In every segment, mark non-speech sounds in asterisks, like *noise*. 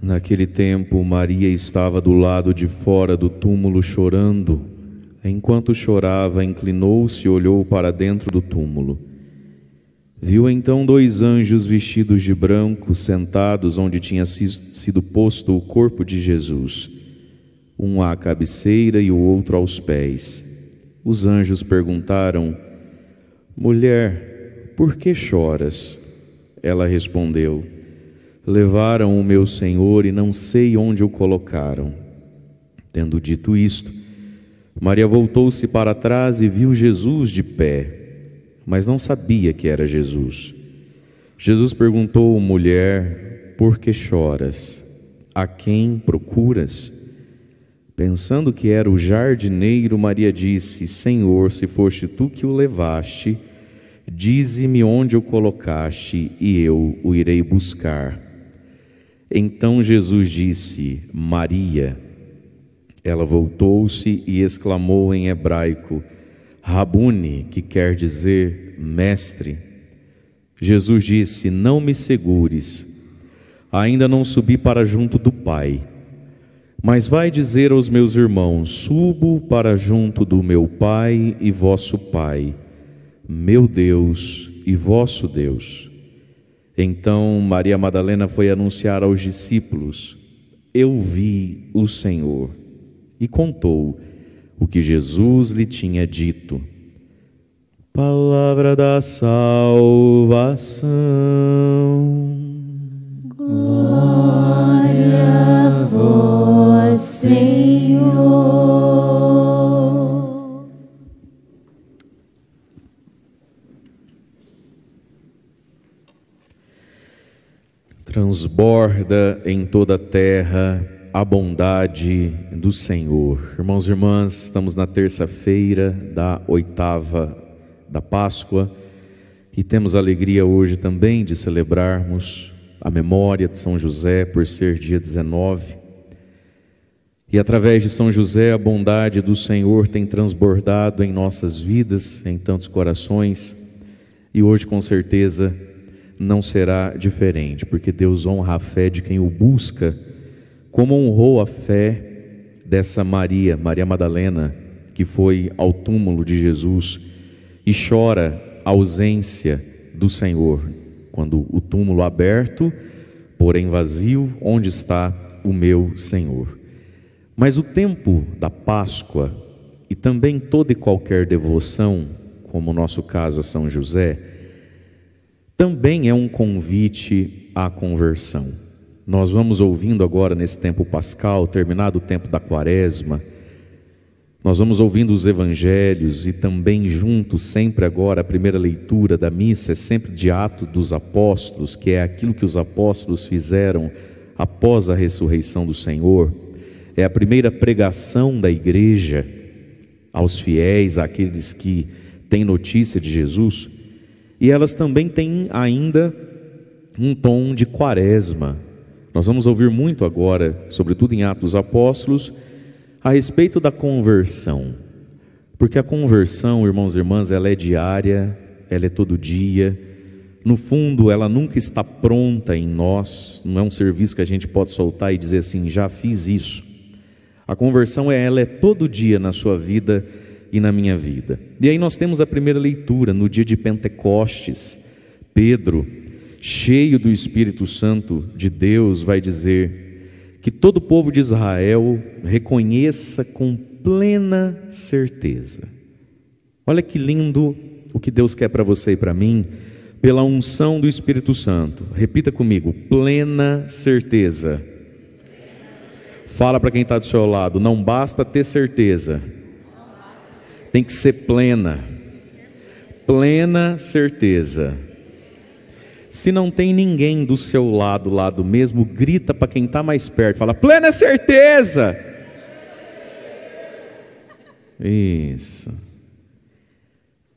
Naquele tempo, Maria estava do lado de fora do túmulo chorando. Enquanto chorava, inclinou-se e olhou para dentro do túmulo. Viu então dois anjos vestidos de branco sentados onde tinha sido posto o corpo de Jesus, um à cabeceira e o outro aos pés. Os anjos perguntaram: Mulher, por que choras? Ela respondeu: Levaram o meu senhor e não sei onde o colocaram. Tendo dito isto, Maria voltou-se para trás e viu Jesus de pé, mas não sabia que era Jesus. Jesus perguntou: Mulher, por que choras? A quem procuras? Pensando que era o jardineiro, Maria disse: Senhor, se foste tu que o levaste, dize-me onde o colocaste e eu o irei buscar. Então Jesus disse: Maria. Ela voltou-se e exclamou em hebraico: Rabuni, que quer dizer mestre. Jesus disse: Não me segures. Ainda não subi para junto do Pai. Mas vai dizer aos meus irmãos: Subo para junto do meu Pai e vosso Pai, meu Deus e vosso Deus. Então Maria Madalena foi anunciar aos discípulos: Eu vi o Senhor. E contou o que Jesus lhe tinha dito. Palavra da salvação. Glória a vós, Senhor. transborda em toda a terra a bondade do Senhor. Irmãos e irmãs, estamos na terça-feira da oitava da Páscoa e temos a alegria hoje também de celebrarmos a memória de São José por ser dia 19. E através de São José, a bondade do Senhor tem transbordado em nossas vidas, em tantos corações, e hoje, com certeza, não será diferente, porque Deus honra a fé de quem o busca, como honrou a fé dessa Maria, Maria Madalena, que foi ao túmulo de Jesus e chora a ausência do Senhor, quando o túmulo aberto, porém vazio, onde está o meu Senhor. Mas o tempo da Páscoa e também toda e qualquer devoção, como o nosso caso a São José, também é um convite à conversão. Nós vamos ouvindo agora, nesse tempo pascal, terminado o tempo da quaresma, nós vamos ouvindo os evangelhos e também junto, sempre agora, a primeira leitura da missa é sempre de ato dos apóstolos, que é aquilo que os apóstolos fizeram após a ressurreição do Senhor. É a primeira pregação da igreja aos fiéis, àqueles que têm notícia de Jesus e elas também têm ainda um tom de quaresma. Nós vamos ouvir muito agora, sobretudo em Atos dos Apóstolos, a respeito da conversão. Porque a conversão, irmãos e irmãs, ela é diária, ela é todo dia. No fundo, ela nunca está pronta em nós, não é um serviço que a gente pode soltar e dizer assim, já fiz isso. A conversão é ela é todo dia na sua vida e na minha vida. E aí nós temos a primeira leitura no dia de Pentecostes. Pedro, cheio do Espírito Santo de Deus, vai dizer que todo o povo de Israel reconheça com plena certeza. Olha que lindo o que Deus quer para você e para mim, pela unção do Espírito Santo. Repita comigo: plena certeza. Fala para quem está do seu lado: não basta ter certeza tem que ser plena. Plena certeza. Se não tem ninguém do seu lado, lado mesmo, grita para quem está mais perto, fala: plena certeza. Isso.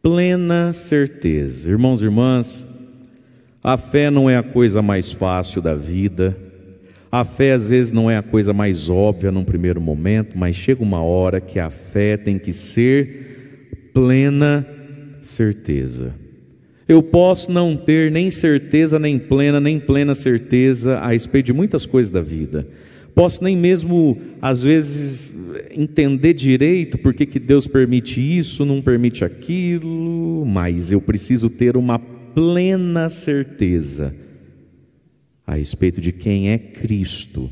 Plena certeza. Irmãos e irmãs, a fé não é a coisa mais fácil da vida a fé às vezes não é a coisa mais óbvia num primeiro momento, mas chega uma hora que a fé tem que ser plena certeza. Eu posso não ter nem certeza, nem plena, nem plena certeza a respeito de muitas coisas da vida. Posso nem mesmo, às vezes, entender direito por que Deus permite isso, não permite aquilo, mas eu preciso ter uma plena certeza a respeito de quem é Cristo.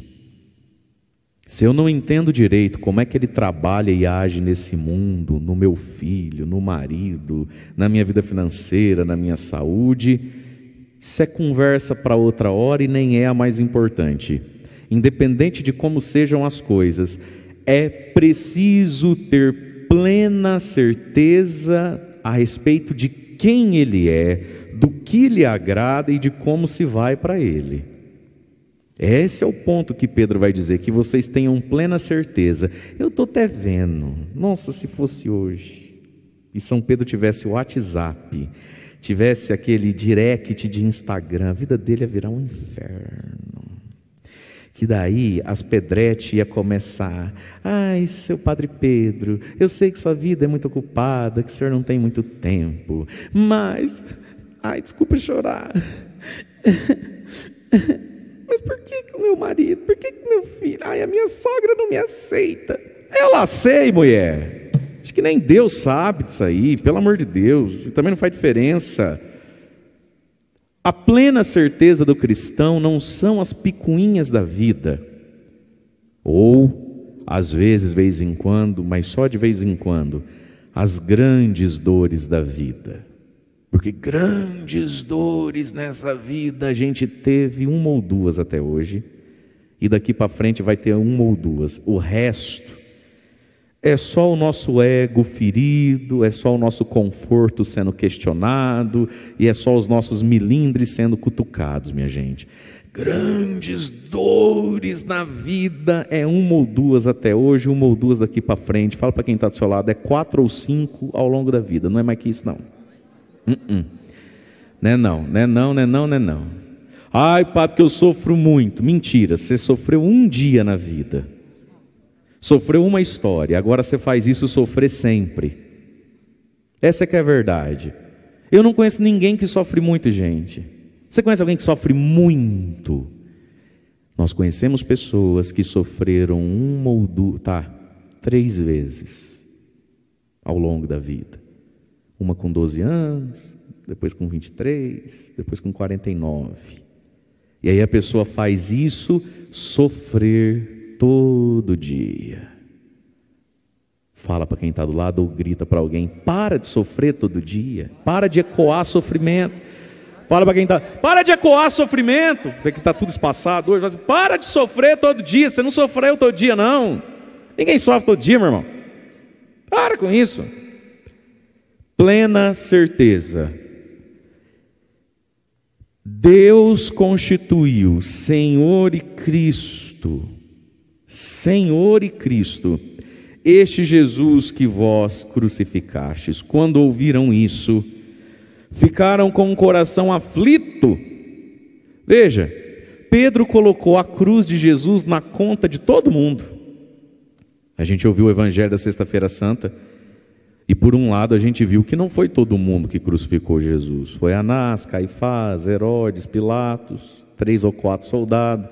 Se eu não entendo direito como é que ele trabalha e age nesse mundo, no meu filho, no marido, na minha vida financeira, na minha saúde, isso é conversa para outra hora e nem é a mais importante. Independente de como sejam as coisas, é preciso ter plena certeza a respeito de quem ele é, do que lhe agrada e de como se vai para ele. Esse é o ponto que Pedro vai dizer, que vocês tenham plena certeza. Eu estou até vendo, nossa, se fosse hoje, e São Pedro tivesse o WhatsApp, tivesse aquele direct de Instagram, a vida dele ia virar um inferno que daí as pedretes ia começar. Ai, seu Padre Pedro, eu sei que sua vida é muito ocupada, que o senhor não tem muito tempo, mas Ai, desculpa chorar. Mas por que, o meu marido, por que, o meu filho, ai, a minha sogra não me aceita? Ela sei, mulher. Acho que nem Deus sabe disso aí, pelo amor de Deus. Também não faz diferença. A plena certeza do cristão não são as picuinhas da vida, ou, às vezes, vez em quando, mas só de vez em quando, as grandes dores da vida. Porque grandes dores nessa vida a gente teve uma ou duas até hoje, e daqui para frente vai ter uma ou duas. O resto é só o nosso ego ferido, é só o nosso conforto sendo questionado, e é só os nossos milindres sendo cutucados, minha gente. Grandes dores na vida é uma ou duas até hoje, uma ou duas daqui para frente. Fala para quem está do seu lado, é quatro ou cinco ao longo da vida, não é mais que isso, não. Uh -uh. Não é não, né não é não, não é não, não é não. Ai, papo, que eu sofro muito. Mentira, você sofreu um dia na vida. Sofreu uma história, agora você faz isso sofrer sempre. Essa é que é a verdade. Eu não conheço ninguém que sofre muito, gente. Você conhece alguém que sofre muito? Nós conhecemos pessoas que sofreram uma ou duas, tá, três vezes ao longo da vida. Uma com 12 anos, depois com 23, depois com 49. E aí a pessoa faz isso sofrer todo dia. Fala para quem está do lado ou grita para alguém: para de sofrer todo dia, para de ecoar sofrimento. Fala para quem está: para de ecoar sofrimento. Você que está tudo espaçado hoje, assim, para de sofrer todo dia. Você não sofreu todo dia, não. Ninguém sofre todo dia, meu irmão. Para com isso plena certeza. Deus constituiu Senhor e Cristo, Senhor e Cristo, este Jesus que vós crucificastes. Quando ouviram isso, ficaram com o coração aflito. Veja, Pedro colocou a cruz de Jesus na conta de todo mundo. A gente ouviu o Evangelho da Sexta-feira Santa e por um lado a gente viu que não foi todo mundo que crucificou Jesus. Foi Anás, Caifás, Herodes, Pilatos, três ou quatro soldados,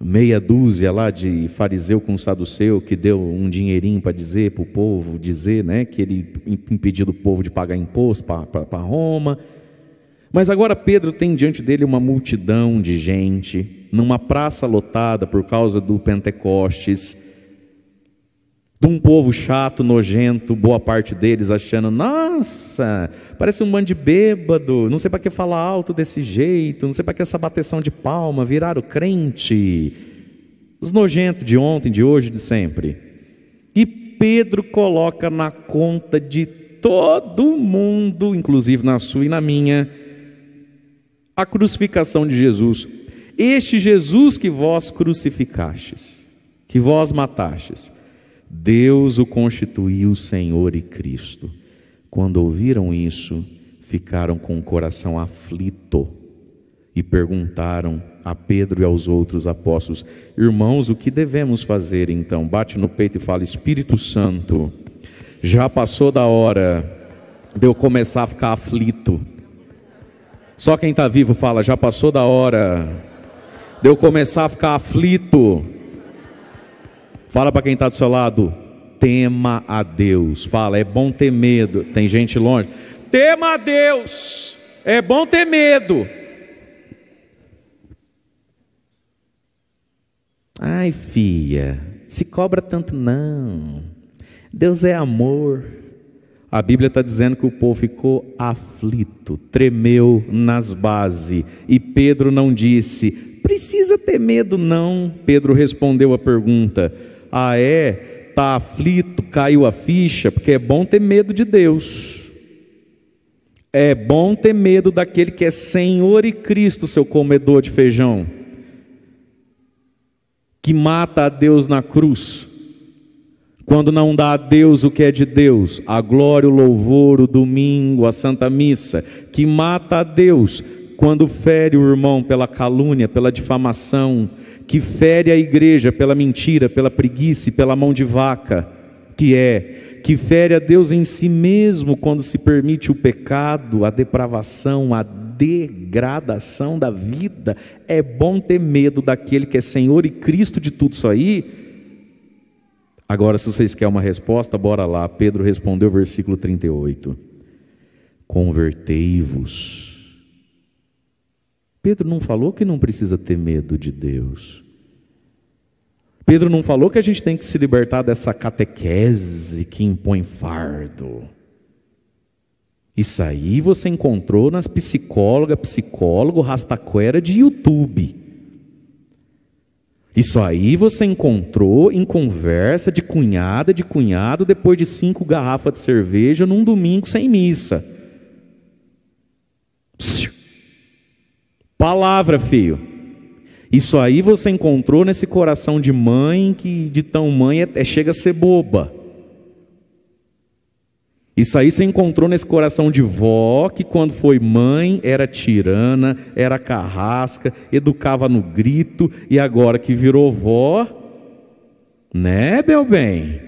meia dúzia lá de fariseu com saduceu que deu um dinheirinho para dizer para o povo, dizer né, que ele impediu o povo de pagar imposto para Roma. Mas agora Pedro tem diante dele uma multidão de gente, numa praça lotada por causa do Pentecostes de um povo chato, nojento, boa parte deles achando, nossa, parece um bando de bêbado, não sei para que falar alto desse jeito, não sei para que essa bateção de palma, virar o crente. Os nojentos de ontem, de hoje, de sempre. E Pedro coloca na conta de todo mundo, inclusive na sua e na minha, a crucificação de Jesus. Este Jesus que vós crucificastes, que vós matastes Deus o constituiu Senhor e Cristo. Quando ouviram isso, ficaram com o coração aflito e perguntaram a Pedro e aos outros apóstolos: Irmãos, o que devemos fazer então? Bate no peito e fala: Espírito Santo, já passou da hora de eu começar a ficar aflito. Só quem está vivo fala: Já passou da hora de eu começar a ficar aflito Fala para quem está do seu lado, tema a Deus. Fala, é bom ter medo. Tem gente longe. Tema a Deus. É bom ter medo. Ai, filha, se cobra tanto não. Deus é amor. A Bíblia está dizendo que o povo ficou aflito, tremeu nas bases. E Pedro não disse, precisa ter medo, não. Pedro respondeu a pergunta ah, é? Está aflito, caiu a ficha, porque é bom ter medo de Deus. É bom ter medo daquele que é Senhor e Cristo, seu comedor de feijão, que mata a Deus na cruz, quando não dá a Deus o que é de Deus, a glória, o louvor, o domingo, a santa missa, que mata a Deus quando fere o irmão pela calúnia, pela difamação, que fere a igreja pela mentira, pela preguiça, pela mão de vaca, que é que fere a Deus em si mesmo quando se permite o pecado, a depravação, a degradação da vida. É bom ter medo daquele que é Senhor e Cristo de tudo isso aí. Agora, se vocês querem uma resposta, bora lá. Pedro respondeu, versículo 38. Convertei-vos Pedro não falou que não precisa ter medo de Deus. Pedro não falou que a gente tem que se libertar dessa catequese que impõe fardo. Isso aí você encontrou nas psicóloga, psicólogo, rastaquera de YouTube. Isso aí você encontrou em conversa de cunhada de cunhado depois de cinco garrafas de cerveja num domingo sem missa. Palavra, filho. Isso aí você encontrou nesse coração de mãe que de tão mãe é, é, chega a ser boba. Isso aí você encontrou nesse coração de vó que quando foi mãe era tirana, era carrasca, educava no grito e agora que virou vó, né, meu bem?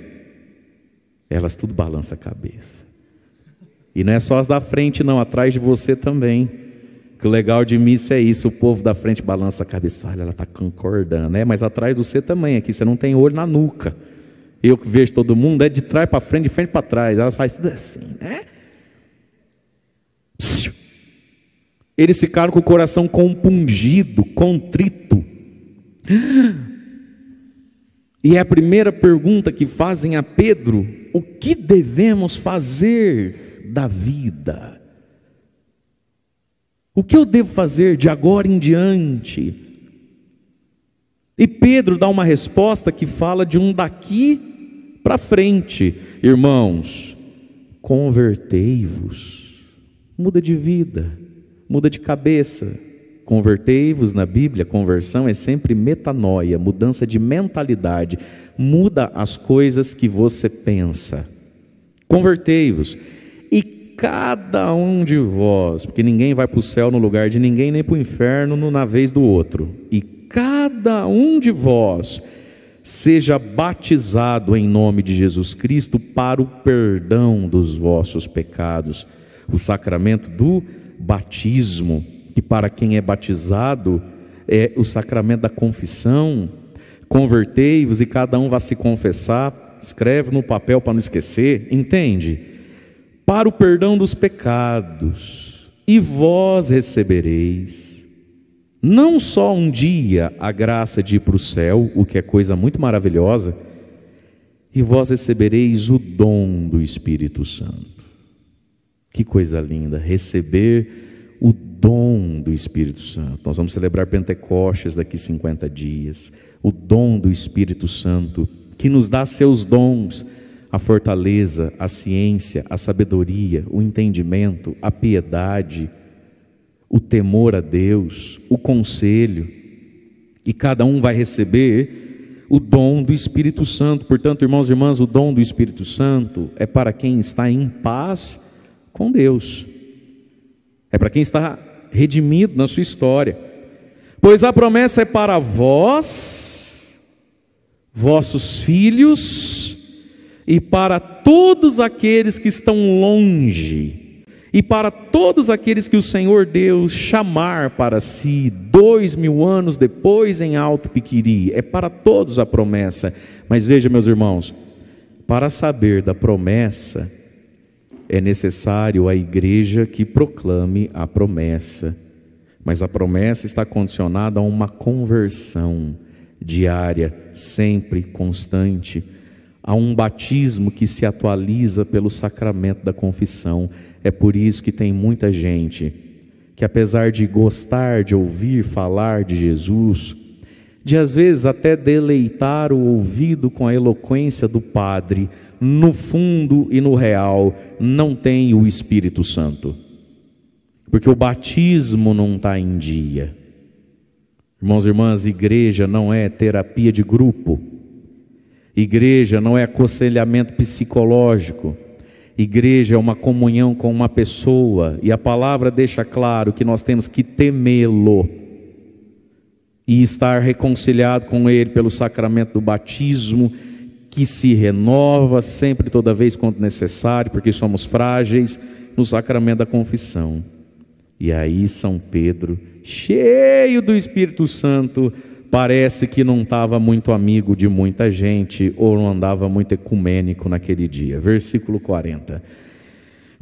Elas tudo balança a cabeça. E não é só as da frente, não, atrás de você também. Que o legal de missa é isso, o povo da frente balança a cabeça, olha, ela está concordando, né? mas atrás do você também, aqui você não tem olho na nuca. Eu que vejo todo mundo é de trás para frente, de frente para trás, elas fazem tudo assim, né? Eles ficaram com o coração compungido, contrito. E é a primeira pergunta que fazem a Pedro: o que devemos fazer da vida? O que eu devo fazer de agora em diante? E Pedro dá uma resposta que fala de um daqui para frente. Irmãos, convertei-vos. Muda de vida, muda de cabeça. Convertei-vos na Bíblia, conversão é sempre metanoia, mudança de mentalidade. Muda as coisas que você pensa. Convertei-vos cada um de vós, porque ninguém vai para o céu no lugar de ninguém, nem para o inferno na vez do outro, e cada um de vós seja batizado em nome de Jesus Cristo para o perdão dos vossos pecados. O sacramento do batismo, que para quem é batizado é o sacramento da confissão. Convertei-vos e cada um vá se confessar. Escreve no papel para não esquecer, entende? para o perdão dos pecados, e vós recebereis não só um dia a graça de ir para o céu, o que é coisa muito maravilhosa, e vós recebereis o dom do Espírito Santo. Que coisa linda, receber o dom do Espírito Santo. Nós vamos celebrar Pentecostes daqui 50 dias, o dom do Espírito Santo, que nos dá seus dons a fortaleza, a ciência, a sabedoria, o entendimento, a piedade, o temor a Deus, o conselho. E cada um vai receber o dom do Espírito Santo. Portanto, irmãos e irmãs, o dom do Espírito Santo é para quem está em paz com Deus. É para quem está redimido na sua história. Pois a promessa é para vós, vossos filhos, e para todos aqueles que estão longe, e para todos aqueles que o Senhor Deus chamar para si, dois mil anos depois em Alto Piquiri, é para todos a promessa. Mas veja, meus irmãos, para saber da promessa, é necessário a igreja que proclame a promessa. Mas a promessa está condicionada a uma conversão diária, sempre constante a um batismo que se atualiza pelo sacramento da confissão. É por isso que tem muita gente que, apesar de gostar de ouvir falar de Jesus, de às vezes até deleitar o ouvido com a eloquência do Padre, no fundo e no real, não tem o Espírito Santo. Porque o batismo não está em dia. Irmãos e irmãs, igreja não é terapia de grupo. Igreja não é aconselhamento psicológico. Igreja é uma comunhão com uma pessoa, e a palavra deixa claro que nós temos que temê-lo e estar reconciliado com ele pelo sacramento do batismo, que se renova sempre, toda vez quando necessário, porque somos frágeis, no sacramento da confissão. E aí, São Pedro, cheio do Espírito Santo, parece que não estava muito amigo de muita gente ou não andava muito ecumênico naquele dia. Versículo 40.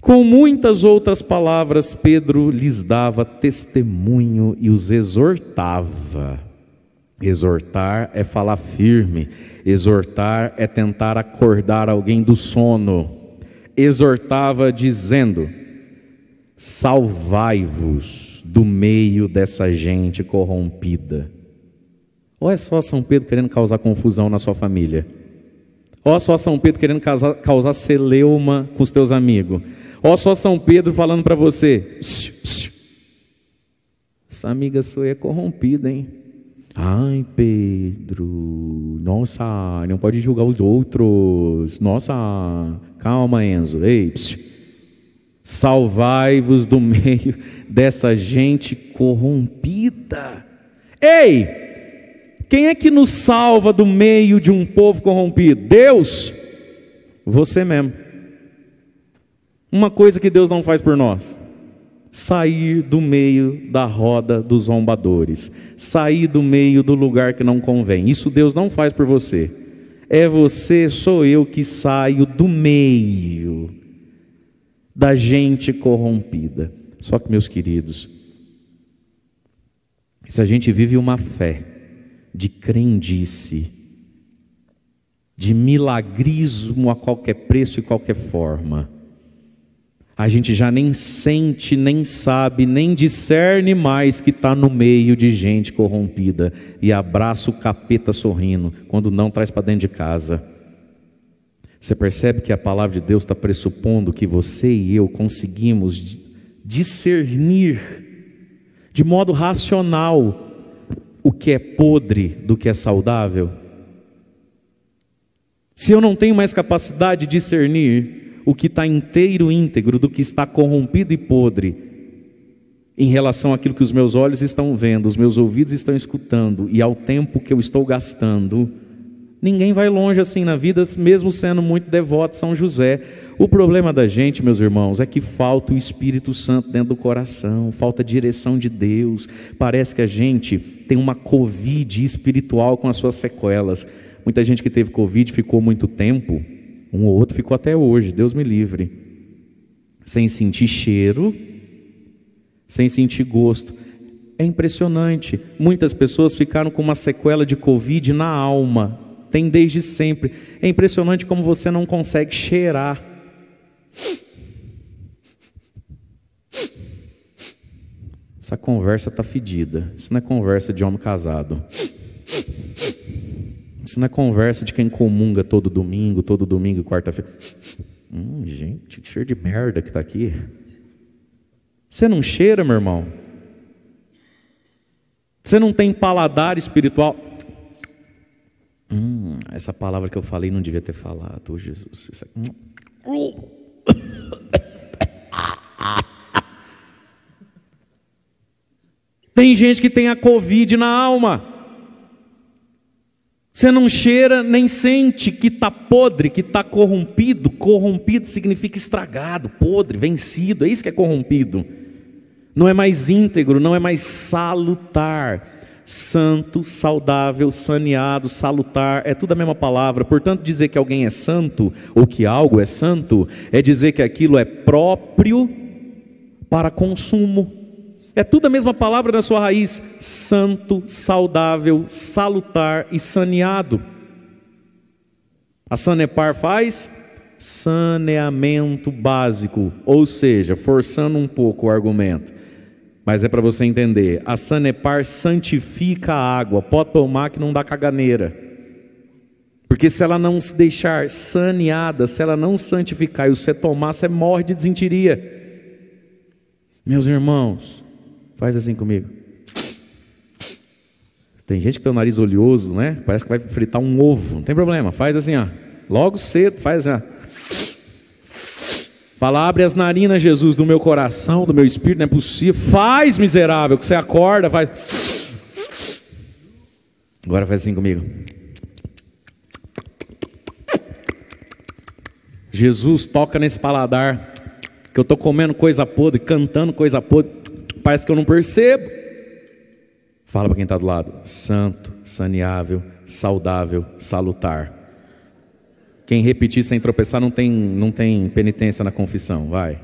Com muitas outras palavras, Pedro lhes dava testemunho e os exortava. Exortar é falar firme, exortar é tentar acordar alguém do sono. Exortava dizendo: Salvai-vos do meio dessa gente corrompida ou é só São Pedro querendo causar confusão na sua família? Ou é só São Pedro querendo causar, causar celeuma com os teus amigos? Ou é só São Pedro falando para você: psiu, psiu. essa amiga sua é corrompida, hein? Ai, Pedro, nossa, não pode julgar os outros. Nossa, calma, Enzo. Ei, salvai-vos do meio *laughs* dessa gente corrompida. Ei! Quem é que nos salva do meio de um povo corrompido? Deus, você mesmo. Uma coisa que Deus não faz por nós: sair do meio da roda dos zombadores, sair do meio do lugar que não convém. Isso Deus não faz por você. É você, sou eu que saio do meio da gente corrompida. Só que, meus queridos, se a gente vive uma fé, de crendice, de milagrismo a qualquer preço e qualquer forma. A gente já nem sente, nem sabe, nem discerne mais que está no meio de gente corrompida e abraça o capeta sorrindo, quando não traz para dentro de casa. Você percebe que a palavra de Deus está pressupondo que você e eu conseguimos discernir de modo racional o que é podre do que é saudável? Se eu não tenho mais capacidade de discernir o que está inteiro e íntegro do que está corrompido e podre, em relação àquilo que os meus olhos estão vendo, os meus ouvidos estão escutando, e ao tempo que eu estou gastando, Ninguém vai longe assim na vida, mesmo sendo muito devoto São José. O problema da gente, meus irmãos, é que falta o Espírito Santo dentro do coração, falta a direção de Deus. Parece que a gente tem uma covid espiritual com as suas sequelas. Muita gente que teve covid ficou muito tempo, um ou outro ficou até hoje, Deus me livre. Sem sentir cheiro, sem sentir gosto. É impressionante. Muitas pessoas ficaram com uma sequela de covid na alma, tem desde sempre. É impressionante como você não consegue cheirar. Essa conversa está fedida. Isso não é conversa de homem casado. Isso não é conversa de quem comunga todo domingo, todo domingo e quarta-feira. Hum, gente, que cheiro de merda que está aqui. Você não cheira, meu irmão? Você não tem paladar espiritual? Hum, essa palavra que eu falei não devia ter falado, oh, Jesus. Isso aqui... É- tem gente que tem a Covid na alma. Você não cheira nem sente que está podre, que está corrompido. Corrompido significa estragado, podre, vencido. É isso que é corrompido. Não é mais íntegro, não é mais salutar santo, saudável, saneado, salutar, é tudo a mesma palavra. Portanto, dizer que alguém é santo ou que algo é santo é dizer que aquilo é próprio para consumo. É tudo a mesma palavra na sua raiz: santo, saudável, salutar e saneado. A Sanepar faz saneamento básico, ou seja, forçando um pouco o argumento mas é para você entender. A Sanepar santifica a água, pode tomar que não dá caganeira. Porque se ela não se deixar saneada, se ela não santificar e você tomar, você morre de desentiria. Meus irmãos, faz assim comigo. Tem gente que tem o nariz oleoso, né? Parece que vai fritar um ovo. Não tem problema, faz assim, ó. Logo cedo, faz assim, ó. Fala, abre as narinas, Jesus, do meu coração, do meu espírito, não é possível. Faz, miserável, que você acorda, faz. Agora faz assim comigo. Jesus, toca nesse paladar, que eu estou comendo coisa podre, cantando coisa podre, parece que eu não percebo. Fala para quem está do lado: santo, saneável, saudável, salutar. Quem repetir sem tropeçar não tem, não tem penitência na confissão, vai.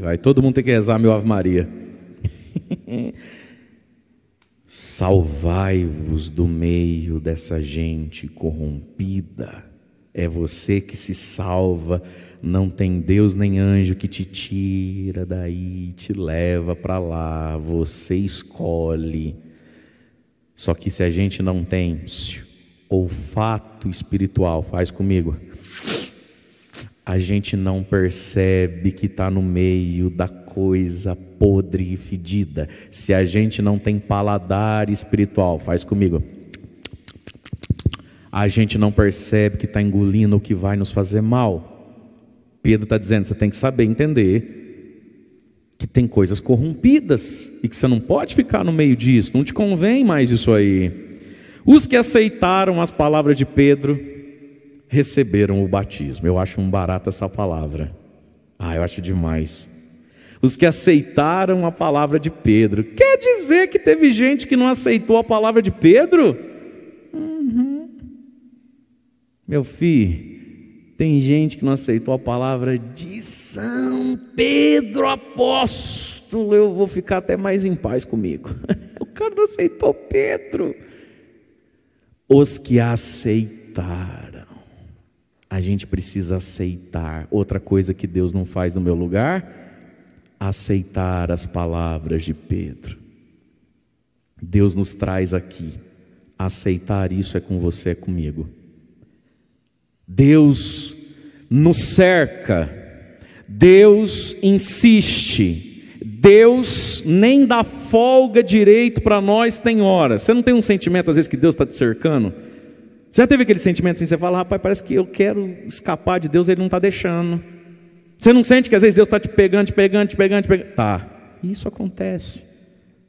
vai, todo mundo tem que rezar meu Ave Maria. *laughs* Salvai-vos do meio dessa gente corrompida. É você que se salva, não tem Deus nem anjo que te tira daí, te leva para lá, você escolhe. Só que se a gente não tem, olfato espiritual, faz comigo. A gente não percebe que está no meio da coisa podre e fedida. Se a gente não tem paladar espiritual, faz comigo. A gente não percebe que está engolindo o que vai nos fazer mal. Pedro está dizendo: você tem que saber entender que tem coisas corrompidas e que você não pode ficar no meio disso, não te convém mais isso aí. Os que aceitaram as palavras de Pedro receberam o batismo. Eu acho um barato essa palavra. Ah, eu acho demais. Os que aceitaram a palavra de Pedro. Quer dizer que teve gente que não aceitou a palavra de Pedro? Uhum. Meu filho, tem gente que não aceitou a palavra de São Pedro apóstolo. Eu vou ficar até mais em paz comigo. *laughs* o cara não aceitou Pedro os que aceitaram. A gente precisa aceitar. Outra coisa que Deus não faz no meu lugar, aceitar as palavras de Pedro. Deus nos traz aqui. Aceitar isso é com você, é comigo. Deus nos cerca. Deus insiste. Deus nem dá folga direito para nós tem hora. Você não tem um sentimento às vezes que Deus está te cercando? Você já teve aquele sentimento assim, você fala, rapaz, parece que eu quero escapar de Deus, Ele não está deixando. Você não sente que às vezes Deus está te pegando, te pegando, te pegando, te pegando? Tá, isso acontece.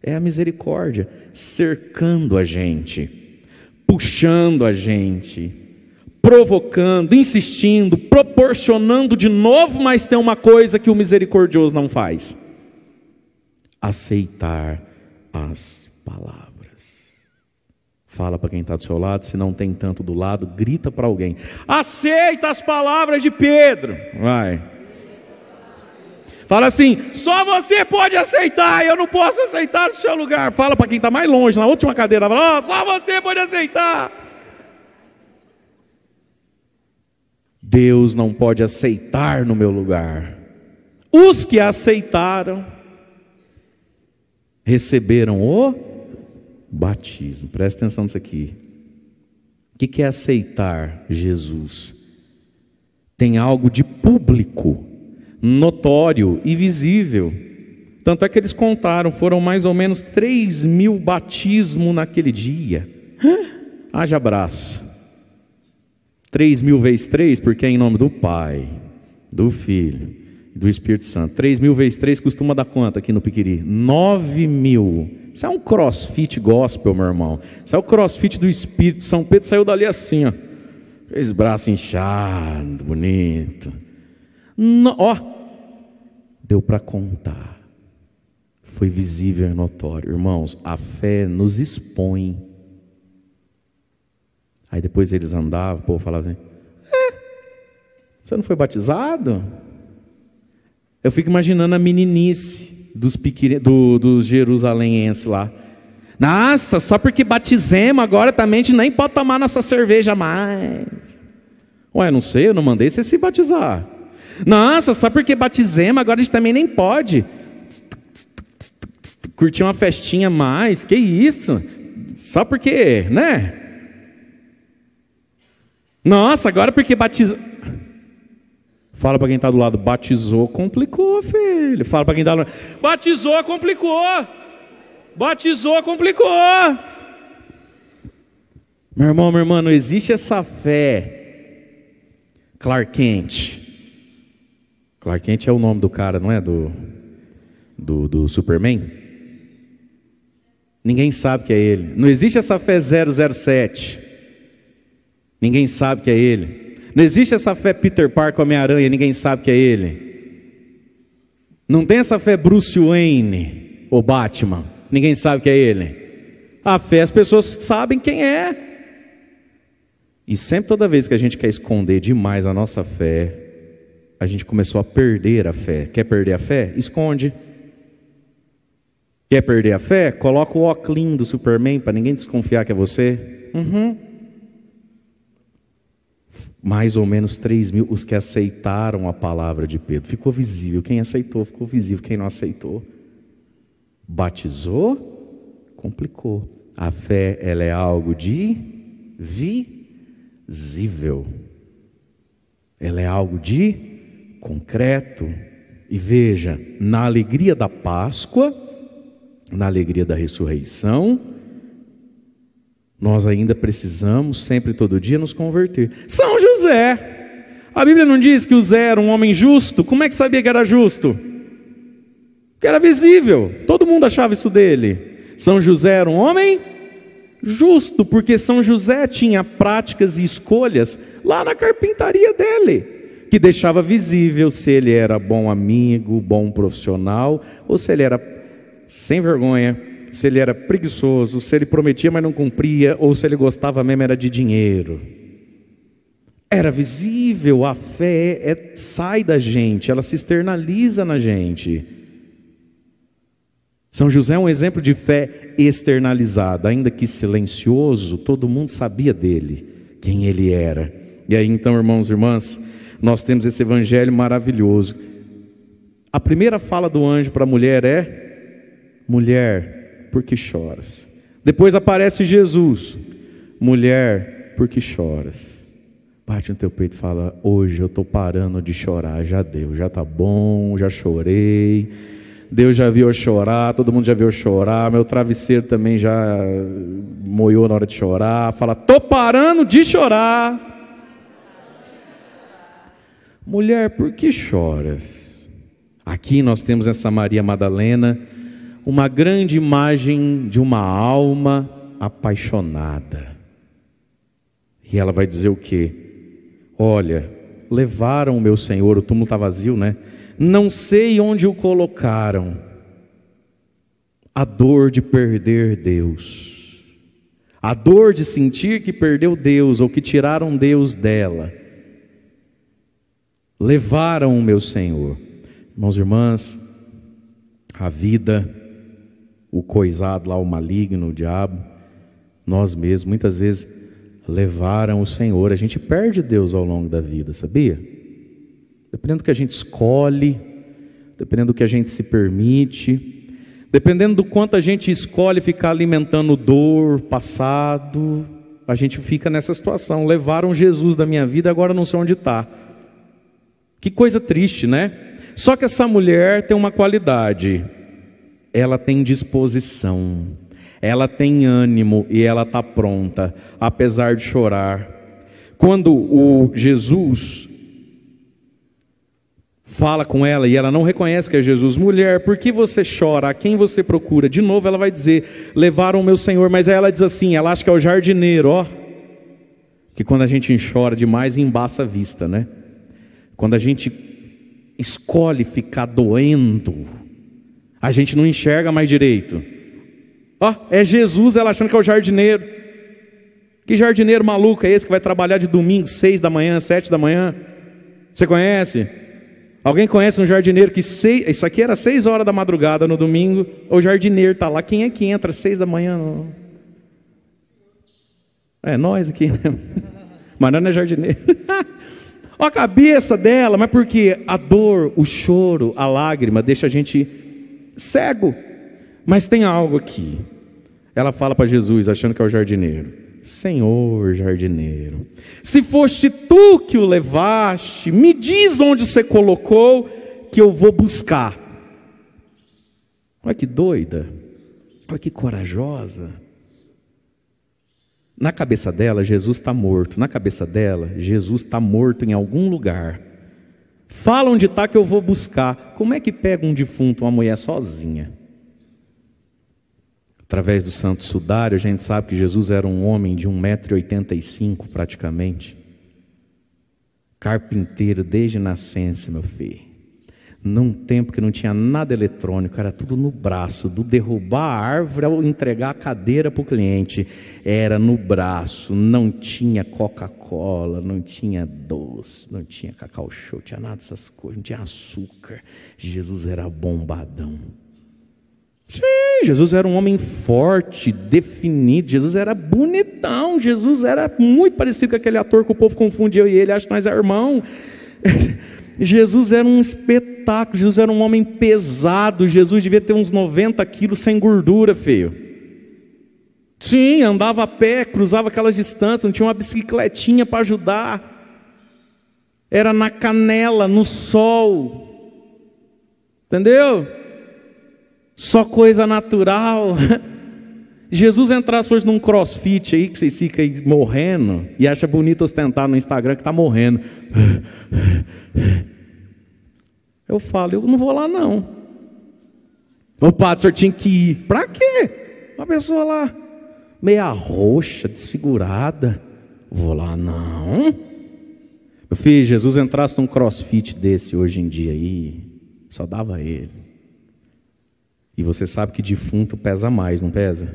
É a misericórdia cercando a gente, puxando a gente, provocando, insistindo, proporcionando de novo, mas tem uma coisa que o misericordioso não faz aceitar as palavras. Fala para quem está do seu lado, se não tem tanto do lado, grita para alguém: aceita as palavras de Pedro. Vai. Fala assim: só você pode aceitar, eu não posso aceitar no seu lugar. Fala para quem está mais longe, na última cadeira: fala, oh, só você pode aceitar. Deus não pode aceitar no meu lugar. Os que aceitaram receberam o batismo. Presta atenção nisso aqui. O que é aceitar Jesus? Tem algo de público, notório e visível. Tanto é que eles contaram, foram mais ou menos 3 mil batismos naquele dia. Haja abraço. 3 mil vezes 3, porque é em nome do Pai, do Filho do Espírito Santo. 3 mil vezes 3 costuma dar quanto aqui no Piquiri? 9 mil. Isso é um crossfit gospel, meu irmão. Isso é o crossfit do Espírito. São Pedro saiu dali assim, ó. Fez braço inchado, bonito. No, ó, deu para contar. Foi visível e notório. Irmãos, a fé nos expõe. Aí depois eles andavam, o povo falava assim: é, você não foi batizado? Eu fico imaginando a meninice dos, pequire... do, dos lá. Nossa, só porque batizemos agora também a gente nem pode tomar nossa cerveja mais. Ué, não sei, eu não mandei você se batizar. Nossa, só porque batizemos agora a gente também nem pode. Curtir uma festinha mais, que isso? Só porque, né? Nossa, agora porque batizamos. Fala para quem está do lado, batizou, complicou, filho. Fala para quem está do lado, batizou, complicou. Batizou, complicou. Meu irmão, minha irmã, não existe essa fé. Clark Kent. Clark Kent é o nome do cara, não é? Do, do, do Superman. Ninguém sabe que é ele. Não existe essa fé 007. Ninguém sabe que é ele. Não existe essa fé Peter Parker, Homem-Aranha, ninguém sabe que é ele. Não tem essa fé Bruce Wayne ou Batman, ninguém sabe que é ele. A fé as pessoas sabem quem é. E sempre, toda vez que a gente quer esconder demais a nossa fé, a gente começou a perder a fé. Quer perder a fé? Esconde. Quer perder a fé? Coloca o óculos do Superman para ninguém desconfiar que é você. Uhum mais ou menos 3 mil os que aceitaram a palavra de Pedro. Ficou visível. Quem aceitou, ficou visível. Quem não aceitou, batizou, complicou. A fé, ela é algo de visível. Ela é algo de concreto. E veja, na alegria da Páscoa, na alegria da ressurreição, nós ainda precisamos, sempre todo dia, nos converter. São José. A Bíblia não diz que o Zé era um homem justo. Como é que sabia que era justo? Porque era visível. Todo mundo achava isso dele. São José era um homem justo, porque São José tinha práticas e escolhas lá na carpintaria dele, que deixava visível se ele era bom amigo, bom profissional, ou se ele era sem vergonha, se ele era preguiçoso, se ele prometia, mas não cumpria, ou se ele gostava mesmo era de dinheiro. Era visível, a fé é, sai da gente, ela se externaliza na gente. São José é um exemplo de fé externalizada, ainda que silencioso, todo mundo sabia dele, quem ele era. E aí então, irmãos e irmãs, nós temos esse evangelho maravilhoso. A primeira fala do anjo para a mulher é: mulher, por que choras? Depois aparece Jesus, mulher, por que choras? Bate no teu peito e fala: Hoje eu estou parando de chorar, já deu, já tá bom, já chorei. Deus já viu eu chorar, todo mundo já viu eu chorar, meu travesseiro também já moiou na hora de chorar. Fala: Estou parando de chorar. Mulher, por que choras? Aqui nós temos essa Maria Madalena uma grande imagem de uma alma apaixonada. E ela vai dizer o quê? Olha, levaram o meu Senhor, o túmulo está vazio, né? Não sei onde o colocaram. A dor de perder Deus. A dor de sentir que perdeu Deus ou que tiraram Deus dela. Levaram o meu Senhor. Irmãos e irmãs, a vida o coisado lá, o maligno, o diabo, nós mesmos, muitas vezes levaram o Senhor. A gente perde Deus ao longo da vida, sabia? Dependendo do que a gente escolhe, dependendo do que a gente se permite, dependendo do quanto a gente escolhe ficar alimentando dor, passado, a gente fica nessa situação. Levaram Jesus da minha vida, agora não sei onde está. Que coisa triste, né? Só que essa mulher tem uma qualidade ela tem disposição, ela tem ânimo e ela está pronta, apesar de chorar. Quando o Jesus fala com ela e ela não reconhece que é Jesus, mulher, por que você chora? A quem você procura? De novo ela vai dizer: levaram o meu Senhor, mas aí ela diz assim: ela acha que é o jardineiro, ó. Que quando a gente chora demais, embaça a vista, né? Quando a gente escolhe ficar doendo, a gente não enxerga mais direito. Ó, oh, é Jesus, ela achando que é o jardineiro. Que jardineiro maluco é esse que vai trabalhar de domingo, seis da manhã, sete da manhã? Você conhece? Alguém conhece um jardineiro que seis, isso aqui era seis horas da madrugada no domingo, o jardineiro está lá. Quem é que entra seis da manhã? No... É nós aqui, né? *laughs* Mas não é jardineiro. *laughs* Ó a cabeça dela, mas porque a dor, o choro, a lágrima deixa a gente cego. Mas tem algo aqui. Ela fala para Jesus, achando que é o jardineiro. Senhor jardineiro, se foste tu que o levaste, me diz onde você colocou, que eu vou buscar. Olha que doida, olha que corajosa. Na cabeça dela, Jesus está morto. Na cabeça dela, Jesus está morto em algum lugar. Fala onde está que eu vou buscar. Como é que pega um defunto, uma mulher sozinha? Através do santo sudário, a gente sabe que Jesus era um homem de 1,85m praticamente. Carpinteiro desde nascença, meu filho num tempo que não tinha nada eletrônico, era tudo no braço, do derrubar a árvore ao entregar a cadeira para o cliente, era no braço, não tinha Coca-Cola, não tinha doce, não tinha cacau show, tinha nada dessas coisas, não tinha açúcar. Jesus era bombadão. Sim, Jesus era um homem forte, definido, Jesus era bonitão, Jesus era muito parecido com aquele ator que o povo confundia eu e ele, acha que nós é irmão. *laughs* Jesus era um espetáculo espetáculo. Jesus era um homem pesado. Jesus devia ter uns 90 quilos sem gordura, feio. Sim, andava a pé, cruzava aquelas distâncias, não tinha uma bicicletinha para ajudar. Era na canela, no sol. Entendeu? Só coisa natural. *laughs* Jesus entrasse hoje num crossfit aí, que vocês ficam aí morrendo, e acha bonito ostentar no Instagram que está morrendo. *laughs* Eu falo, eu não vou lá não. O padre, o senhor tinha que ir. Para quê? Uma pessoa lá, meia roxa, desfigurada. Vou lá não. Eu filho, Jesus entrasse num crossfit desse hoje em dia aí, só dava ele. E você sabe que defunto pesa mais, não pesa?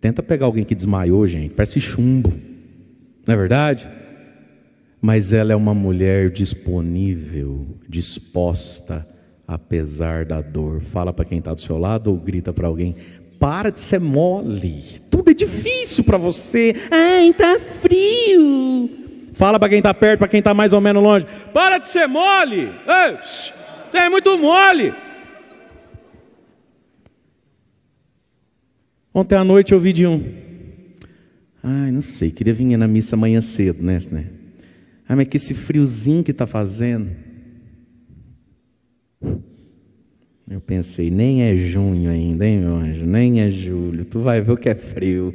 Tenta pegar alguém que desmaiou, gente, parece chumbo. Não é verdade? mas ela é uma mulher disponível, disposta, apesar da dor. Fala para quem está do seu lado ou grita para alguém: para de ser mole, tudo é difícil para você. Ai, está frio. Fala para quem está perto, para quem está mais ou menos longe: para de ser mole, Ei, você é muito mole. Ontem à noite eu vi de um. Ai, não sei, queria vir na missa amanhã cedo, né? né? Ah, mas que esse friozinho que está fazendo. Eu pensei, nem é junho ainda, hein, meu anjo? Nem é julho. Tu vai ver o que é frio.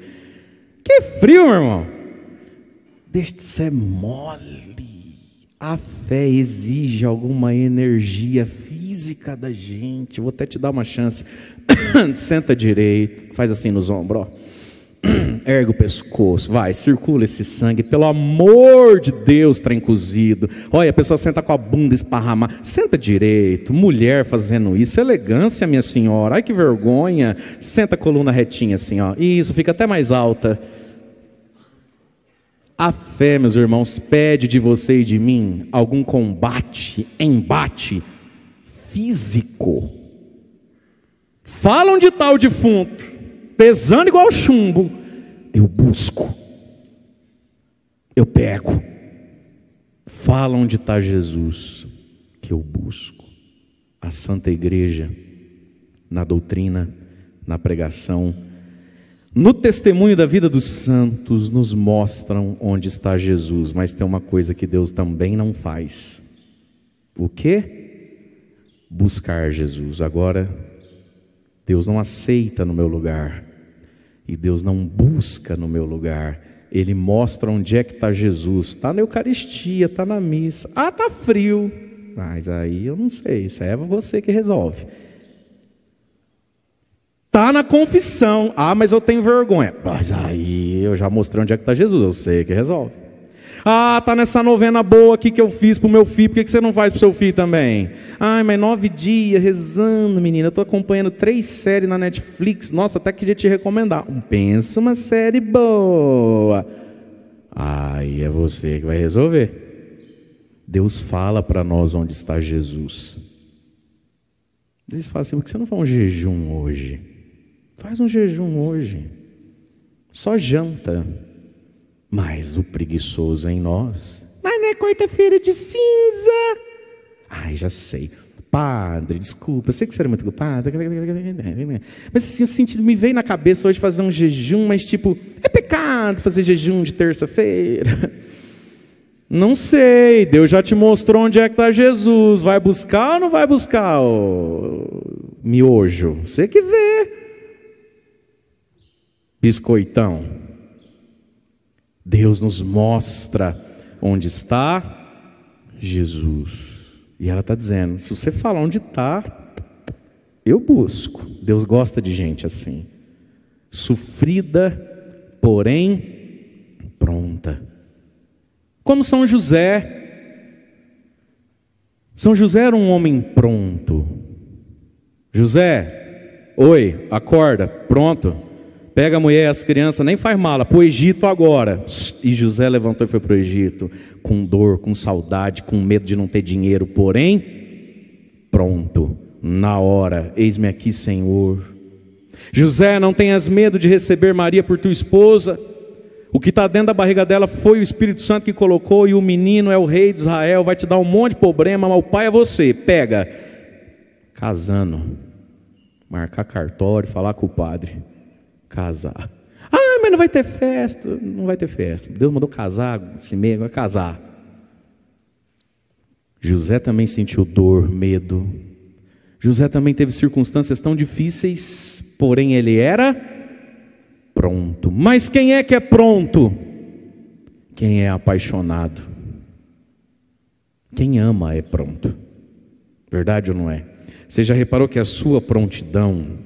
Que é frio, meu irmão! Deixa de ser mole. A fé exige alguma energia física da gente. Vou até te dar uma chance. *coughs* Senta direito, faz assim nos ombros, ó erga o pescoço, vai, circula esse sangue, pelo amor de Deus, trem cozido. Olha, a pessoa senta com a bunda esparramada, senta direito, mulher fazendo isso, elegância, minha senhora, ai que vergonha. Senta a coluna retinha assim, ó, isso, fica até mais alta. A fé, meus irmãos, pede de você e de mim algum combate, embate físico. Falam de tal defunto, pesando igual chumbo, eu busco. Eu pego. Fala onde está Jesus, que eu busco. A Santa Igreja, na doutrina, na pregação, no testemunho da vida dos santos, nos mostram onde está Jesus, mas tem uma coisa que Deus também não faz. O que? Buscar Jesus. Agora, Deus não aceita no meu lugar e Deus não busca no meu lugar. Ele mostra onde é que está Jesus. Está na Eucaristia, está na missa. Ah, está frio. Mas aí eu não sei, isso é você que resolve. Está na confissão. Ah, mas eu tenho vergonha. Mas aí eu já mostrei onde é que está Jesus, eu sei que resolve. Ah, tá nessa novena boa aqui que eu fiz pro meu filho, por que você não faz pro seu filho também? Ai, mas nove dias rezando, menina. Eu tô acompanhando três séries na Netflix. Nossa, até queria te recomendar. Pensa uma série boa. Aí é você que vai resolver. Deus fala para nós onde está Jesus. Eles falam assim: por que você não faz um jejum hoje? Faz um jejum hoje. Só janta. Mas o preguiçoso é em nós. Mas não é quarta-feira de cinza. Ai, já sei. Padre, desculpa, eu sei que você era muito culpado. Mas assim, o sentido me veio na cabeça hoje fazer um jejum, mas tipo, é pecado fazer jejum de terça-feira. Não sei, Deus já te mostrou onde é que está Jesus. Vai buscar ou não vai buscar o miojo? Você que vê. Biscoitão. Deus nos mostra onde está Jesus. E ela está dizendo: se você falar onde está, eu busco. Deus gosta de gente assim, sofrida, porém pronta. Como São José. São José era um homem pronto. José, oi, acorda, pronto. Pega a mulher e as crianças, nem faz mala, para o Egito agora. E José levantou e foi para o Egito, com dor, com saudade, com medo de não ter dinheiro, porém, pronto, na hora, eis-me aqui, Senhor. José, não tenhas medo de receber Maria por tua esposa. O que está dentro da barriga dela foi o Espírito Santo que colocou, e o menino é o rei de Israel, vai te dar um monte de problema, mas o pai é você. Pega, casando, marcar cartório, falar com o padre. Casar. Ah, mas não vai ter festa. Não vai ter festa. Deus mandou casar, se meio, vai casar. José também sentiu dor, medo. José também teve circunstâncias tão difíceis, porém ele era pronto. Mas quem é que é pronto? Quem é apaixonado. Quem ama é pronto. Verdade ou não é? Você já reparou que a sua prontidão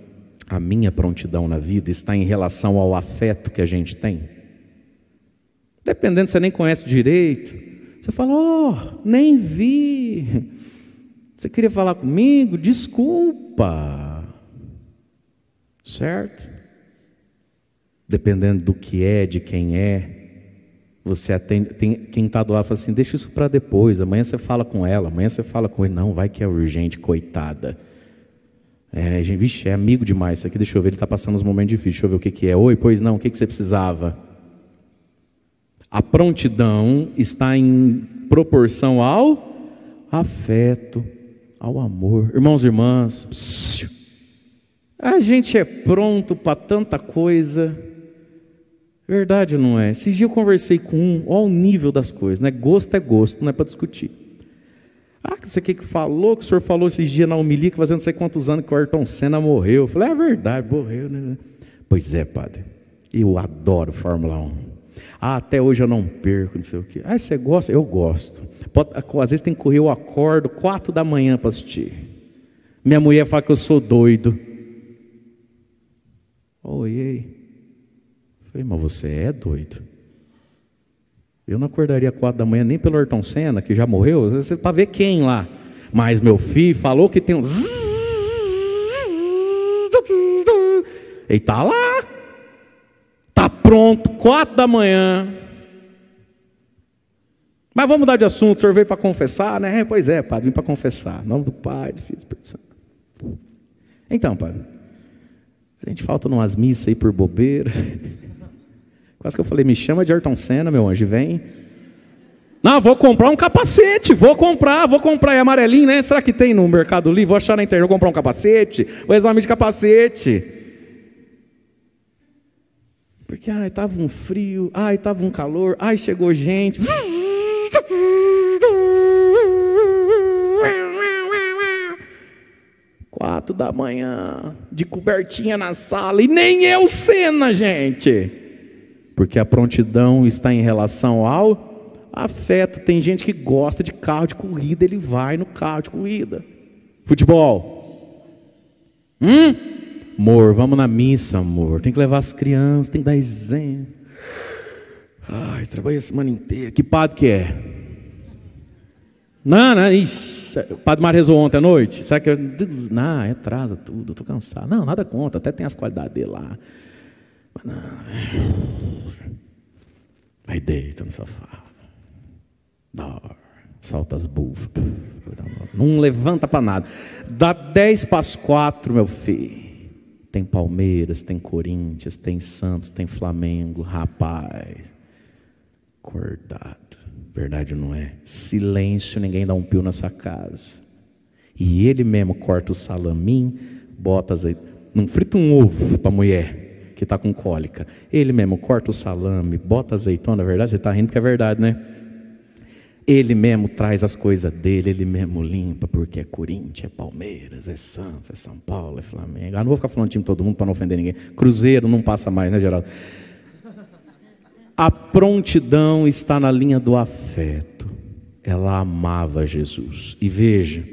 a minha prontidão na vida está em relação ao afeto que a gente tem? Dependendo, você nem conhece direito. Você fala, oh, nem vi. Você queria falar comigo? Desculpa. Certo? Dependendo do que é, de quem é, você atende. Tem, quem está do lado fala assim: deixa isso para depois. Amanhã você fala com ela, amanhã você fala com ele. Não, vai que é urgente, coitada. É, gente, vixe, é amigo demais isso aqui, deixa eu ver, ele está passando uns momentos difíceis, deixa eu ver o que, que é. Oi, pois não, o que, que você precisava? A prontidão está em proporção ao afeto, ao amor. Irmãos e irmãs, a gente é pronto para tanta coisa. Verdade não é? Esses dias eu conversei com um, olha o nível das coisas, né? Gosto é gosto, não é para discutir. Ah, não sei o que, que falou, que o senhor falou esses dias na homilia, que fazendo não sei quantos anos que o Ayrton Senna morreu. Eu falei, é verdade, morreu, né? Pois é, padre, eu adoro Fórmula 1. Ah, até hoje eu não perco, não sei o quê. Ah, você gosta? Eu gosto. Pode, às vezes tem que correr, eu acordo quatro da manhã para assistir. Minha mulher fala que eu sou doido. Oi, oh, ei. Falei, mas você é doido. Eu não acordaria quatro da manhã nem pelo Horton Senna, que já morreu, é para ver quem lá. Mas meu filho falou que tem um. E tá lá. Tá pronto, quatro da manhã. Mas vamos mudar de assunto, o senhor veio para confessar, né? É, pois é, padre, vim para confessar. Em nome do Pai, do Filho e do Espírito Santo. Então, padre, a gente falta umas missas aí por bobeira. *laughs* Quase que eu falei, me chama de Ayrton Senna, meu anjo, vem. Não, vou comprar um capacete, vou comprar, vou comprar. É amarelinho, né? Será que tem no Mercado Livre? Vou achar na internet, vou comprar um capacete, o exame de capacete. Porque, ai, tava um frio, ai, tava um calor, ai, chegou gente. Quatro da manhã, de cobertinha na sala, e nem eu cena, gente. Porque a prontidão está em relação ao afeto. Tem gente que gosta de carro de corrida, ele vai no carro de corrida. Futebol. Hum? Amor, vamos na missa, amor. Tem que levar as crianças, tem que dar exemplo. Ai, trabalhei a semana inteira. Que padre que é? Não, não, ixi, é, o Padre Mário rezou ontem à noite. Será que eu. Não, atrasa tudo, eu tô cansado. Não, nada conta, até tem as qualidades dele lá. Vai Aí deita no sofá. Dorme. Solta as bufas. Não levanta para nada. Dá 10 para as 4, meu filho. Tem Palmeiras, tem Corinthians, tem Santos, tem Flamengo. Rapaz. Acordado. Verdade não é? Silêncio, ninguém dá um pio na sua casa. E ele mesmo corta o salamim, bota aí. Não frita um ovo para mulher que está com cólica. Ele mesmo corta o salame, bota azeitona, é verdade, você está rindo porque é verdade, né? Ele mesmo traz as coisas dele, ele mesmo limpa, porque é Corinthians, é Palmeiras, é Santos, é São Paulo, é Flamengo. Ah, não vou ficar falando time todo mundo para não ofender ninguém. Cruzeiro não passa mais, né, Geraldo? A prontidão está na linha do afeto. Ela amava Jesus. E veja,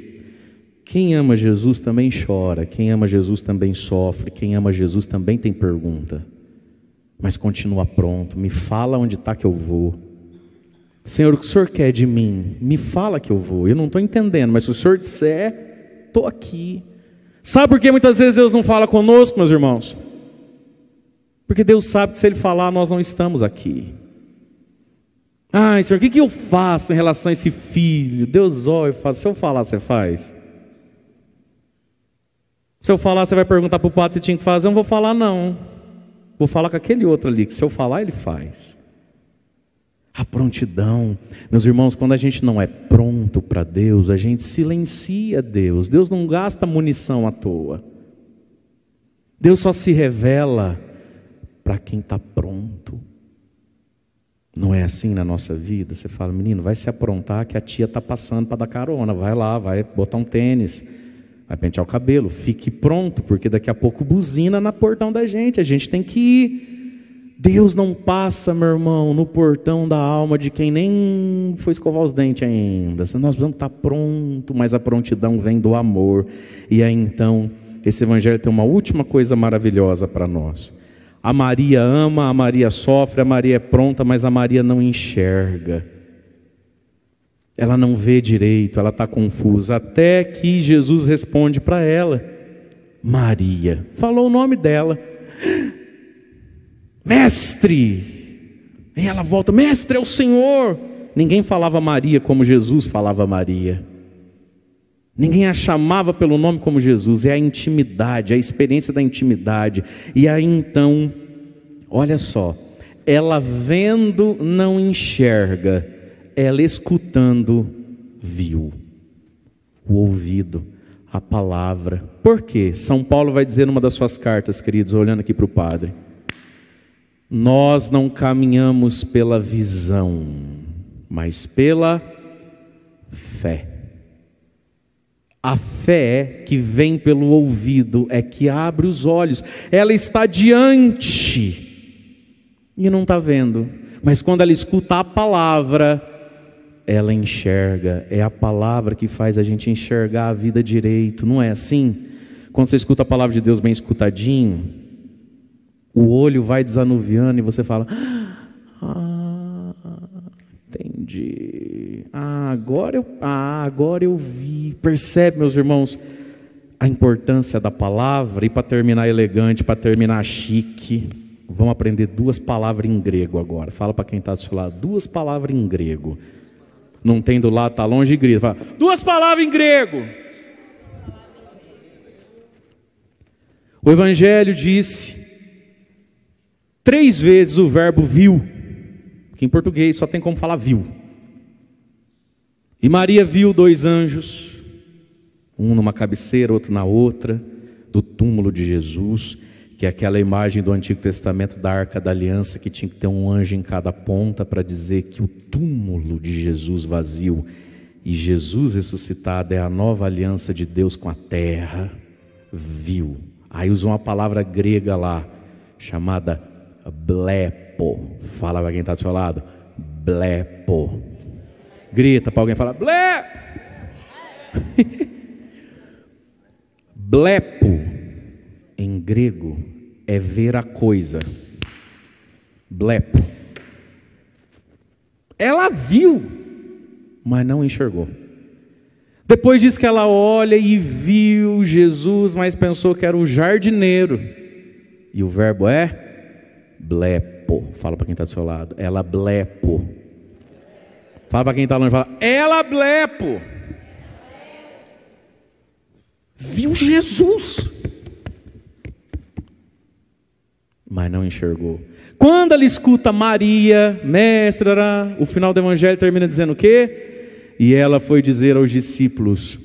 quem ama Jesus também chora, quem ama Jesus também sofre, quem ama Jesus também tem pergunta, mas continua pronto, me fala onde está que eu vou. Senhor, o que o Senhor quer de mim? Me fala que eu vou. Eu não estou entendendo, mas se o Senhor disser, estou aqui. Sabe por que muitas vezes Deus não fala conosco, meus irmãos? Porque Deus sabe que se Ele falar, nós não estamos aqui. Ai, Senhor, o que eu faço em relação a esse filho? Deus olha e fala: se eu falar, você faz? Se eu falar, você vai perguntar para o padre se tinha que fazer, eu não vou falar, não. Vou falar com aquele outro ali, que se eu falar, ele faz. A prontidão. Meus irmãos, quando a gente não é pronto para Deus, a gente silencia Deus. Deus não gasta munição à toa. Deus só se revela para quem está pronto. Não é assim na nossa vida? Você fala, menino, vai se aprontar que a tia está passando para dar carona, vai lá, vai botar um tênis vai pentear o cabelo, fique pronto, porque daqui a pouco buzina na portão da gente, a gente tem que ir. Deus não passa, meu irmão, no portão da alma de quem nem foi escovar os dentes ainda. Nós precisamos estar tá pronto, mas a prontidão vem do amor. E aí então, esse evangelho tem uma última coisa maravilhosa para nós. A Maria ama, a Maria sofre, a Maria é pronta, mas a Maria não enxerga. Ela não vê direito, ela está confusa. Até que Jesus responde para ela: Maria. Falou o nome dela. Mestre! E ela volta: Mestre, é o Senhor! Ninguém falava Maria como Jesus falava Maria. Ninguém a chamava pelo nome como Jesus. É a intimidade, é a experiência da intimidade. E aí então, olha só, ela vendo não enxerga ela escutando, viu. O ouvido, a palavra. Por quê? São Paulo vai dizer numa das suas cartas, queridos, olhando aqui para o Padre. Nós não caminhamos pela visão, mas pela fé. A fé que vem pelo ouvido é que abre os olhos, ela está diante e não está vendo, mas quando ela escuta a palavra, ela enxerga. É a palavra que faz a gente enxergar a vida direito, não é assim? Quando você escuta a palavra de Deus bem escutadinho, o olho vai desanuviando e você fala: Ah, entendi. Ah, agora eu, ah, agora eu vi. Percebe, meus irmãos, a importância da palavra. E para terminar elegante, para terminar chique, vamos aprender duas palavras em grego agora. Fala para quem está do seu lado: duas palavras em grego. Não tem do lado, está longe e grita. Fala, duas palavras em grego. O Evangelho disse três vezes o verbo viu, que em português só tem como falar viu. E Maria viu dois anjos, um numa cabeceira, outro na outra, do túmulo de Jesus, que é aquela imagem do Antigo Testamento da Arca da Aliança, que tinha que ter um anjo em cada ponta para dizer que o túmulo de Jesus vazio e Jesus ressuscitado é a nova aliança de Deus com a terra, viu. Aí usou uma palavra grega lá, chamada blepo. Fala para quem está do seu lado, blepo. Grita para alguém falar, blepo. *laughs* blepo em grego é ver a coisa. Blepo. Ela viu, mas não enxergou. Depois diz que ela olha e viu Jesus, mas pensou que era o jardineiro. E o verbo é blepo. Fala para quem está do seu lado. Ela blepo. Fala para quem está longe. Fala, ela blepo. Viu Jesus. mas não enxergou. Quando ela escuta Maria, mestra, o final do evangelho termina dizendo o quê? E ela foi dizer aos discípulos: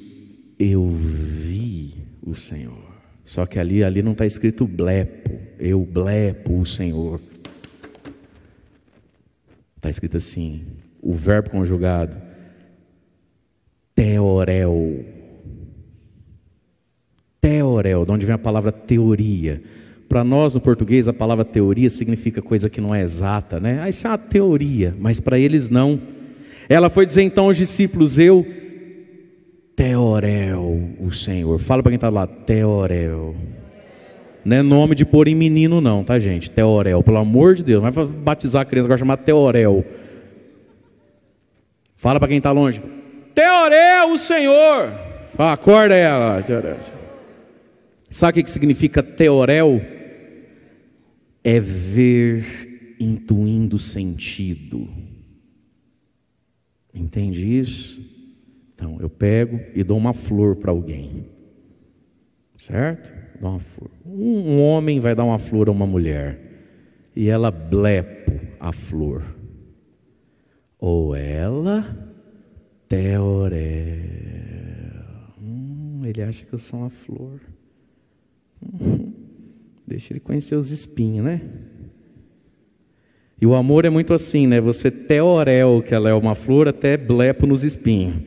Eu vi o Senhor. Só que ali, ali não está escrito blepo, eu blepo o Senhor. Está escrito assim, o verbo conjugado, teorel. Teorel, de onde vem a palavra teoria para nós, no português, a palavra teoria significa coisa que não é exata, né? Ah, isso é uma teoria, mas para eles não. Ela foi dizer então aos discípulos: Eu teorel o Senhor. Fala para quem está lá, teorel. Não é nome de pôr em menino, não, tá, gente? Teorel, pelo amor de Deus. Não vai batizar a criança, agora chamar teorel. Fala para quem está longe. Teorel o Senhor. Fala, acorda ela. Teorel. Sabe o que significa teorel? é ver intuindo sentido. Entende isso? Então, eu pego e dou uma flor para alguém. Certo? Dá uma flor. Um, homem vai dar uma flor a uma mulher. E ela blepo a flor. Ou ela teoré. Hum, ele acha que eu sou uma flor. Deixa ele conhecer os espinhos, né? E o amor é muito assim, né? Você teorel que ela é uma flor, até blepo nos espinhos,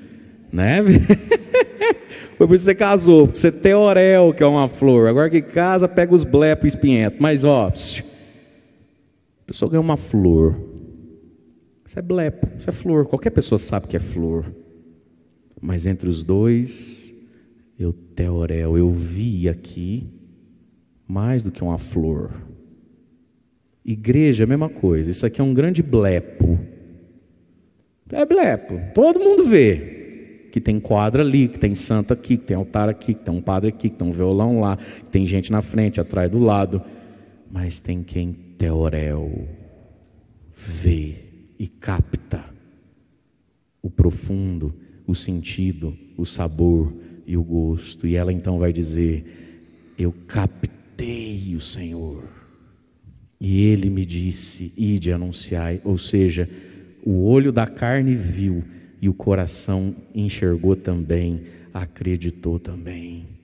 né? *laughs* Foi por isso que você casou, você teorel que é uma flor. Agora que casa, pega os blepos espinhentos. Mas, ó, a pessoa ganha uma flor. Isso é blepo, isso é flor. Qualquer pessoa sabe que é flor. Mas entre os dois, eu teorel, eu vi aqui mais do que uma flor. Igreja, é mesma coisa. Isso aqui é um grande blepo. É blepo. Todo mundo vê. Que tem quadra ali, que tem santo aqui, que tem altar aqui, que tem um padre aqui, que tem um violão lá, que tem gente na frente, atrás do lado. Mas tem quem teorel vê e capta o profundo, o sentido, o sabor e o gosto. E ela então vai dizer: Eu capto Tratei o Senhor. E ele me disse: Ide anunciai. Ou seja, o olho da carne viu e o coração enxergou também, acreditou também.